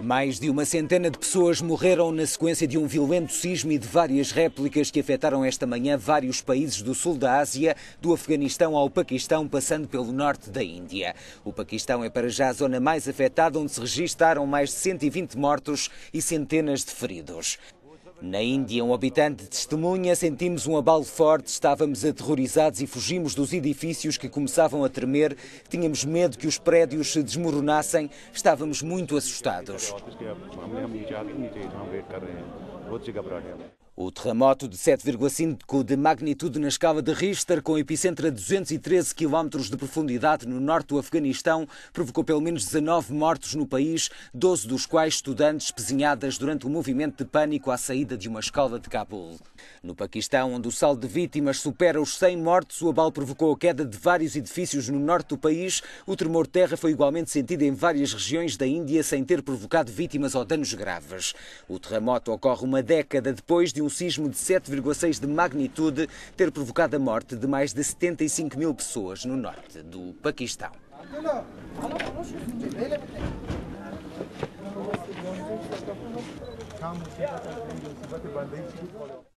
Mais de uma centena de pessoas morreram na sequência de um violento sismo e de várias réplicas que afetaram esta manhã vários países do sul da Ásia, do Afeganistão ao Paquistão, passando pelo norte da Índia. O Paquistão é para já a zona mais afetada, onde se registaram mais de 120 mortos e centenas de feridos. Na Índia, um habitante testemunha: sentimos um abalo forte, estávamos aterrorizados e fugimos dos edifícios que começavam a tremer. Tínhamos medo que os prédios se desmoronassem, estávamos muito assustados. O terremoto de 7,5 de magnitude na escala de Richter, com epicentro a 213 km de profundidade no norte do Afeganistão, provocou pelo menos 19 mortos no país, 12 dos quais estudantes pesinhadas durante o um movimento de pânico à saída de uma escola de Cabul. No Paquistão, onde o saldo de vítimas supera os 100 mortos, o abalo provocou a queda de vários edifícios no norte do país. O tremor de terra foi igualmente sentido em várias regiões da Índia, sem ter provocado vítimas ou danos graves. O terremoto ocorre uma década depois de um sismo de 7,6 de magnitude ter provocado a morte de mais de 75 mil pessoas no norte do Paquistão.